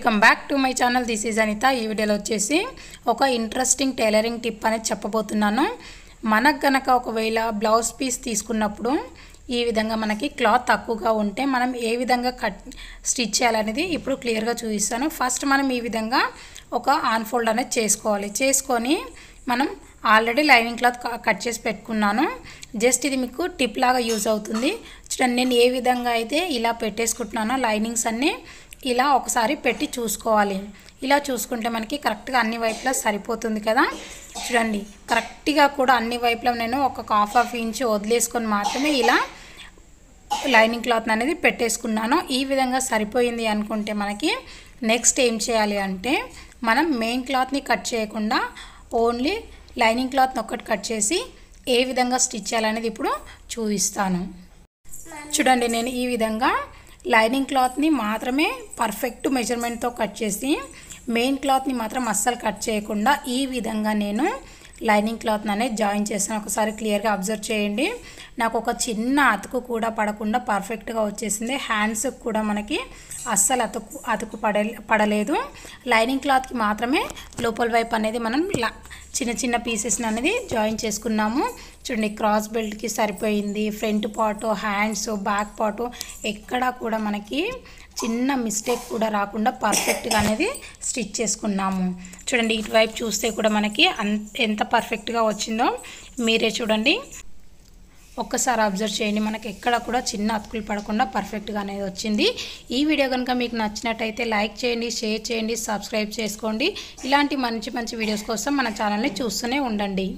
welcome back to my channel this is Anita ఈ వీడియోలో వచ్చేసి ఒక ఇంట్రెస్టింగ్ టైలరింగ్ టిప్ అనేది చెప్పబోతున్నాను మనకు గనక ఒకవేళ బ్లౌజ్ పీస్ తీసుకున్నప్పుడు ఈ విధంగా మనకి క్లాత్ తక్కువగా ఉంటే మనం ఏ విధంగా కట్ స్టిచ్ చేయాలనేది ఇప్పుడు క్లియర్గా చూపిస్తాను ఫస్ట్ మనం ఈ విధంగా ఒక ఆన్ ఫోల్డ్ అనేది చేసుకోవాలి చేసుకొని మనం ఆల్రెడీ లైనింగ్ క్లాత్ కట్ చేసి పెట్టుకున్నాను జస్ట్ ఇది మీకు టిప్ లాగా యూజ్ అవుతుంది చూడండి నేను ఏ విధంగా అయితే ఇలా పెట్టేసుకుంటున్నానో లైనింగ్స్ అన్నీ ఇలా ఒకసారి పెట్టి చూసుకోవాలి ఇలా చూసుకుంటే మనకి కరెక్ట్గా అన్ని వైపులా సరిపోతుంది కదా చూడండి కరెక్ట్గా కూడా అన్ని వైపులా నేను ఒక హాఫ్ హాఫ్ ఇంచ్ వదిలేసుకొని మాత్రమే ఇలా లైనింగ్ క్లాత్ అనేది పెట్టేసుకున్నాను ఈ విధంగా సరిపోయింది అనుకుంటే మనకి నెక్స్ట్ ఏం చేయాలి అంటే మనం మెయిన్ క్లాత్ని కట్ చేయకుండా ఓన్లీ లైనింగ్ క్లాత్ని ఒక్కటి కట్ చేసి ఏ విధంగా స్టిచ్ చేయాలనేది ఇప్పుడు చూపిస్తాను చూడండి నేను ఈ విధంగా లైనింగ్ క్లాత్ని మాత్రమే పర్ఫెక్ట్ మెజర్మెంట్తో కట్ చేసి మెయిన్ క్లాత్ని మాత్రం అస్సలు కట్ చేయకుండా ఈ విధంగా నేను లైనింగ్ క్లాత్ని అనేది జాయిన్ చేస్తాను ఒకసారి క్లియర్గా అబ్జర్వ్ చేయండి నాకు ఒక చిన్న అతుకు కూడా పడకుండా పర్ఫెక్ట్గా వచ్చేసింది హ్యాండ్స్ కూడా మనకి అస్సలు అతుకు అతుకు పడలేదు లైనింగ్ క్లాత్కి మాత్రమే లోపల వైపు అనేది మనం చిన్న చిన్న పీసెస్ని అనేది జాయిన్ చేసుకున్నాము చూడండి క్రాస్ బెల్ట్కి సరిపోయింది ఫ్రంట్ పాటు హ్యాండ్స్ బ్యాక్ పాటు ఎక్కడా కూడా మనకి చిన్న మిస్టేక్ కూడా రాకుండా పర్ఫెక్ట్గా అనేది స్టిచ్ చేసుకున్నాము చూడండి ఇటువైపు చూస్తే కూడా మనకి ఎంత పర్ఫెక్ట్గా వచ్చిందో మీరే చూడండి ఒక్కసారి అబ్జర్వ్ చేయండి మనకి ఎక్కడ కూడా చిన్న అతుకులు పడకుండా పర్ఫెక్ట్గా అనేది వచ్చింది ఈ వీడియో కనుక మీకు నచ్చినట్టయితే లైక్ చేయండి షేర్ చేయండి సబ్స్క్రైబ్ చేసుకోండి ఇలాంటి మంచి మంచి వీడియోస్ కోసం మన ఛానల్ని చూస్తూనే ఉండండి